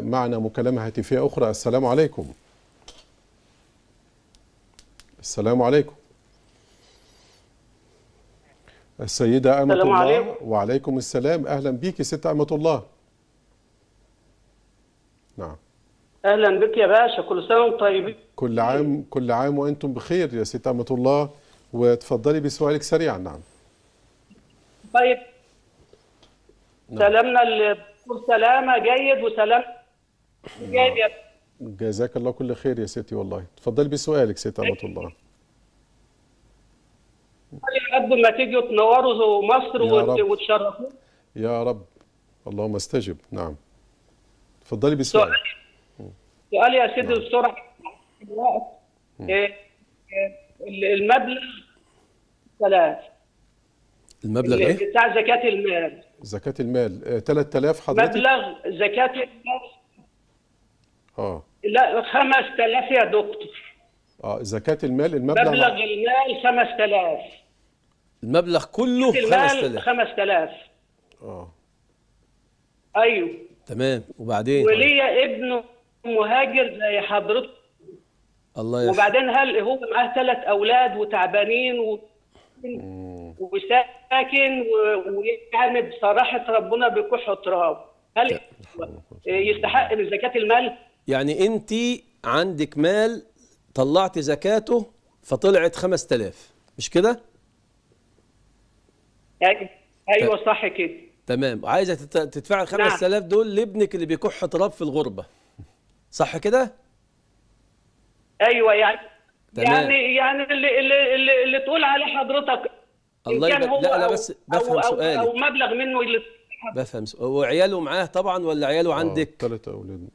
معنا مكالمة هاتفية أخرى السلام عليكم السلام عليكم السيدة أمة الله عليكم. وعليكم السلام أهلا بك ست أمة الله نعم أهلا بك يا باشا كل سنة وانتم طيبين كل عام كل عام وأنتم بخير يا ست أمة الله وتفضلي بسؤالك سريعا نعم طيب نعم. سلامنا سلامه جيد وسلام جيد يا جزاك الله كل خير يا ستي والله اتفضلي بسؤالك ستي رحمه الله طيب، قد ما تيجوا تنوروا مصر وتشرفوا يا رب اللهم استجب نعم اتفضلي بسؤالك سؤال يا سيدي نعم. بسرعه إيه، إيه، المبلغ ثلاث المبلغ ايه؟ بتاع زكاه المال زكاة المال 3000 آه، حضرتك مبلغ زكاة المال اه لا 5000 يا دكتور اه زكاة المال المبلغ مبلغ المال 5000 المبلغ كله 5000 5000 اه ايوه تمام وبعدين طيب. وليا ابن مهاجر زي حضرتك الله يحفظك وبعدين هل هو معاه ثلاث اولاد وتعبانين و... مم. وساكن ويعني بصراحه ربنا بكح تراب هل يستحق من زكاه المال؟ يعني انت عندك مال طلعت زكاته فطلعت 5000 مش كده؟ ايوه صح كده تمام عايزه تدفع ال 5000 نعم. دول لابنك اللي بيكح تراب في الغربه صح كده؟ ايوه يعني تمام. يعني يعني اللي, اللي اللي تقول عليه حضرتك الله يعني لا لا بس بفهم سؤال سؤالي أو مبلغ منه اللي بفهم وعياله معاه طبعا ولا عياله آه، عندك؟ ثلاثة أولاد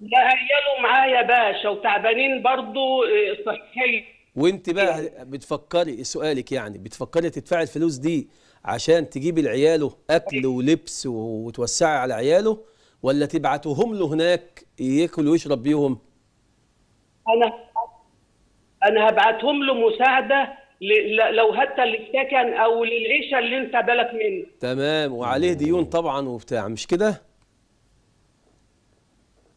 لا عياله معاه يا باشا وتعبانين برضه آه، صحيا وانت بقى بتفكري سؤالك يعني بتفكري تدفعي الفلوس دي عشان تجيبي لعياله اكل ولبس وتوسعي على عياله ولا تبعتهم له هناك ياكل ويشرب بيهم؟ انا انا هبعتهم له مساعده لو حتى للسكن او للعيشه اللي انت بالك منه تمام وعليه ديون طبعا وبتاع مش كده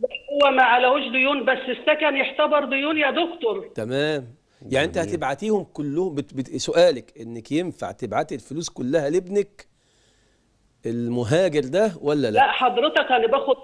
هو ما عليهوش ديون بس السكن يعتبر ديون يا دكتور تمام يعني انت هتبعتيهم كلهم بت... بت... سؤالك انك ينفع تبعتي الفلوس كلها لابنك المهاجر ده ولا لا لا حضرتك انا باخد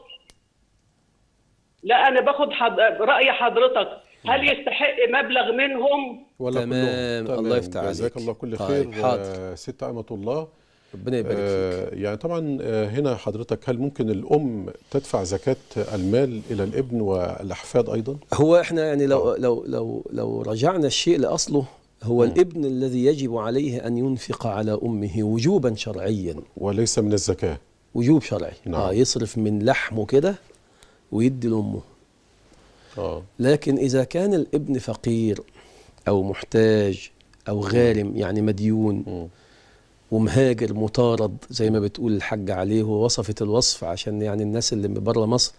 لا انا باخد حض... راي حضرتك هل يستحق مبلغ منهم ولا تمام الله يفتح عليك جزاك الله كل طيب، خير طيب. حاضر. ست أمة الله ربنا يبارك آه، فيك آه يعني طبعا آه، هنا حضرتك هل ممكن الام تدفع زكاه المال الى الابن والاحفاد ايضا هو احنا يعني لو لو لو لو رجعنا الشيء لاصله هو م. الابن الذي يجب عليه ان ينفق على امه وجوبا شرعيا وليس من الزكاه وجوب شرعي نعم. اه يصرف من لحمه كده ويدي لامه آه. لكن إذا كان الابن فقير أو محتاج أو غارم يعني مديون ومهاجر مطارد زي ما بتقول الحاجة عليه ووصفت الوصف عشان يعني الناس اللي بره مصر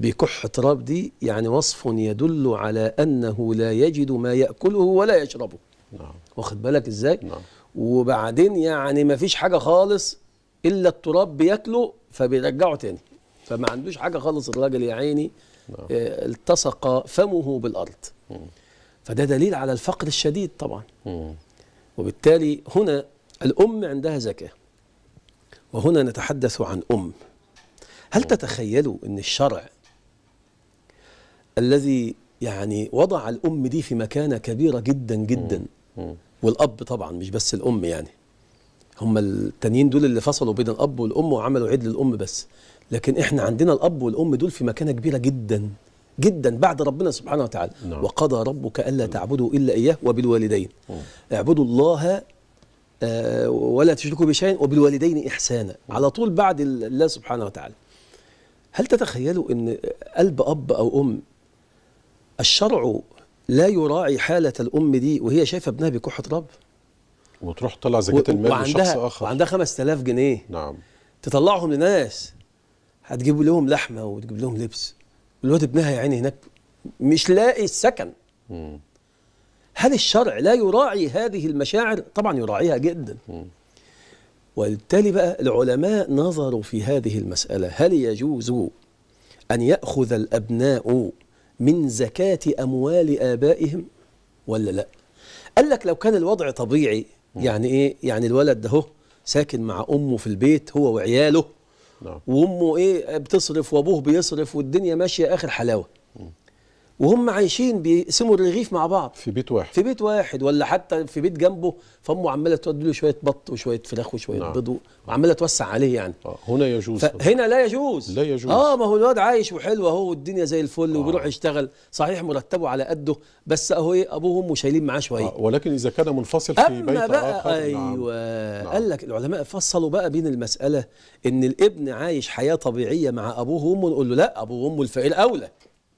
بكح تراب دي يعني وصف يدل على أنه لا يجد ما يأكله ولا يشربه نعم. واخد بالك إزاي نعم. وبعدين يعني ما فيش حاجة خالص إلا التراب بياكله فبيرجعه تاني فما عندوش حاجه خالص الراجل يا عيني نعم. آه، التصق فمه بالارض فده دليل على الفقر الشديد طبعا وبالتالي هنا الام عندها زكاه وهنا نتحدث عن ام هل تتخيلوا ان الشرع الذي يعني وضع الام دي في مكانه كبيره جدا جدا والاب طبعا مش بس الام يعني هم التانيين دول اللي فصلوا بين الاب والام وعملوا عيد للام بس لكن احنا عندنا الاب والام دول في مكانه كبيره جدا جدا بعد ربنا سبحانه وتعالى نعم. وقضى ربك الا نعم. تعبدوا الا اياه وبالوالدين مم. اعبدوا الله آه ولا تشركوا بشيء وبالوالدين احسانا على طول بعد الله سبحانه وتعالى هل تتخيلوا ان قلب اب او ام الشرع لا يراعي حاله الام دي وهي شايفه ابنها بيكح تراب وتروح تطلع زكاه المال لشخص اخر وعندها 5000 جنيه نعم تطلعهم لناس هتجيب لهم لحمه وتجيب لهم لبس الواد ابنها يا عيني هناك مش لاقي السكن مم. هل الشرع لا يراعي هذه المشاعر طبعا يراعيها جدا وبالتالي بقى العلماء نظروا في هذه المسألة هل يجوز أن يأخذ الأبناء من زكاة أموال آبائهم ولا لا قال لك لو كان الوضع طبيعي يعني إيه يعني الولد ده ساكن مع أمه في البيت هو وعياله نعم. وامه ايه بتصرف وابوه بيصرف والدنيا ماشيه اخر حلاوه وهم عايشين بيقسموا الرغيف مع بعض في بيت واحد في بيت واحد ولا حتى في بيت جنبه فامه عماله تودي له شويه بط وشويه فراخ وشويه نعم. بيض وعماله توسع عليه يعني آه. هنا يجوز هنا لا يجوز لا يجوز اه ما هو الواد عايش وحلو اهو والدنيا زي الفل آه. وبيروح يشتغل صحيح مرتبه على قده بس اهو ايه ابوه وامه شايلين معاه شويه آه. ولكن اذا كان منفصل في أما بيت بقى اخر نعم. ايوه نعم. قال لك العلماء فصلوا بقى بين المساله ان الابن عايش حياه طبيعيه مع ابوه وامه نقول له لا ابوه وامه الفقير اولى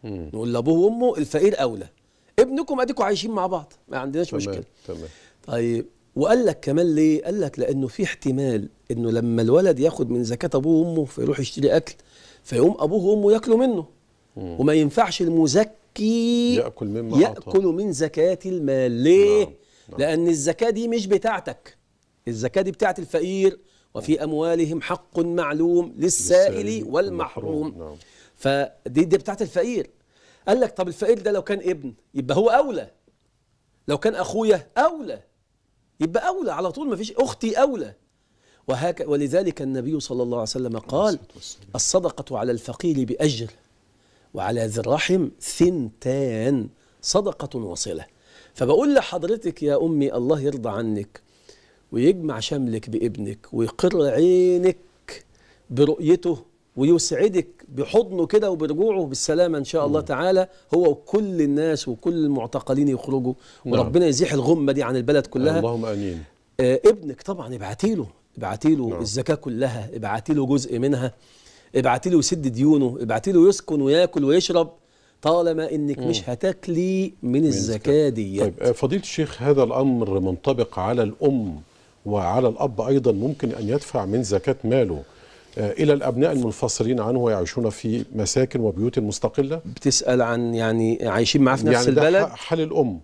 مم. نقول لابوه وامه الفقير اولى ابنكم اديكم عايشين مع بعض ما عندناش تمام. مشكله تمام طيب وقال لك كمان ليه قال لك لانه في احتمال انه لما الولد ياخد من زكاه ابوه وامه فيروح يشتري اكل فيقوم ابوه وامه ياكلوا منه مم. وما ينفعش المزكي ياكل مما ياكل من زكاه المال ليه نعم. نعم. لان الزكاه دي مش بتاعتك الزكاه دي بتاعت الفقير وفي نعم. اموالهم حق معلوم للسائل والمحروم نعم. فدي دي بتاعت الفقير قال لك طب الفقير ده لو كان ابن يبقى هو اولى لو كان اخويا اولى يبقى اولى على طول ما فيش اختي اولى وهك ولذلك النبي صلى الله عليه وسلم قال الصدقه على الفقير باجر وعلى ذي الرحم ثنتان صدقه وصله فبقول لحضرتك يا امي الله يرضى عنك ويجمع شملك بابنك ويقر عينك برؤيته ويسعدك بحضنه كده وبرجوعه بالسلامة إن شاء الله تعالى هو وكل الناس وكل المعتقلين يخرجوا نعم. وربنا يزيح الغمة دي عن البلد كلها اللهم آمين آه ابنك طبعا ابعتي له ابعتي له نعم. الزكاة كلها ابعتي له جزء منها ابعتي له يسد ديونه ابعتي له يسكن وياكل ويشرب طالما انك مم. مش هتاكلي من الزكاه ديت طيب آه، فضيله الشيخ هذا الامر منطبق على الام وعلى الاب ايضا ممكن ان يدفع من زكاه ماله آه، الى الابناء المنفصلين عنه ويعيشون في مساكن وبيوت مستقله بتسال عن يعني عايشين معاه في نفس يعني البلد يعني حال الام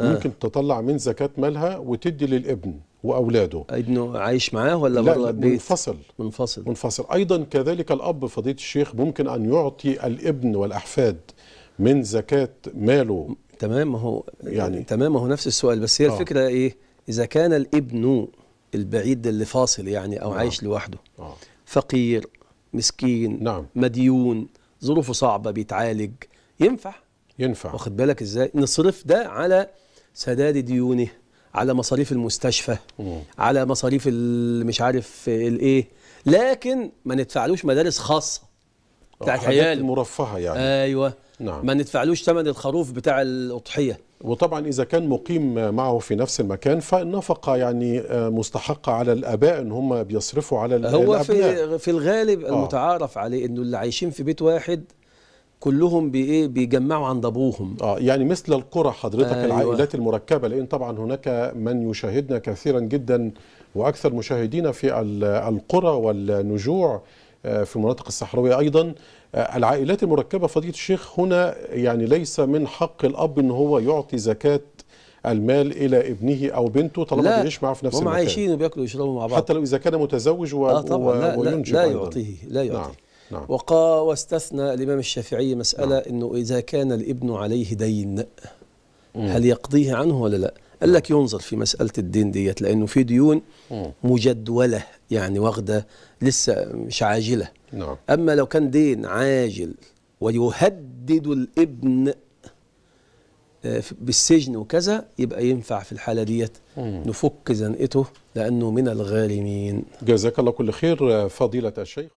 آه. ممكن تطلع من زكاه مالها وتدي للابن واولاده ابنه عايش معاه ولا بره البيت منفصل منفصل منفصل ايضا كذلك الاب فضيله الشيخ ممكن ان يعطي الابن والاحفاد من زكاه ماله تمام ما هو يعني تمام ما هو نفس السؤال بس هي آه. الفكره ايه اذا كان الابن البعيد اللي فاصل يعني او آه. عايش لوحده آه. فقير مسكين نعم. مديون ظروفه صعبة بيتعالج ينفع ينفع واخد بالك ازاي نصرف ده على سداد ديونه على مصاريف المستشفى مم. على مصاريف مش عارف الايه لكن ما ندفعلوش مدارس خاصة بتاعت عيال آه، مرفهه يعني ايوه نعم ما ندفعلوش ثمن الخروف بتاع الاضحيه وطبعا اذا كان مقيم معه في نفس المكان فالنفقه يعني آه، مستحقه على الاباء ان هم بيصرفوا على الابناء هو في في الغالب آه. المتعارف عليه انه اللي عايشين في بيت واحد كلهم بايه بيجمعوا عند ابوهم اه يعني مثل القرى حضرتك آه العائلات المركبه لان طبعا هناك من يشاهدنا كثيرا جدا واكثر مشاهدينا في القرى والنجوع في المناطق الصحراوية أيضا آه، العائلات المركبة فضيلة الشيخ هنا يعني ليس من حق الأب أن هو يعطي زكاة المال الى ابنه او بنته طالما بيعيش معاه في نفس المكان هم عايشين وبياكلوا ويشربوا مع بعض حتى لو اذا كان متزوج و... آه طبعا و... لا وينجب لا, لا يعطيه لا نعم، يعطيه نعم. نعم. وقا واستثنى الامام الشافعي مساله نعم. انه اذا كان الابن عليه دين هل يقضيه عنه ولا لا قال لك ينظر في مسألة الدين ديت لأنه في ديون مجدولة يعني واخدة لسه مش عاجلة نعم. أما لو كان دين عاجل ويهدد الابن آه، بالسجن وكذا يبقى ينفع في الحالة ديت نفك زنقته لأنه من الغالمين جزاك الله كل خير آه، فضيلة الشيخ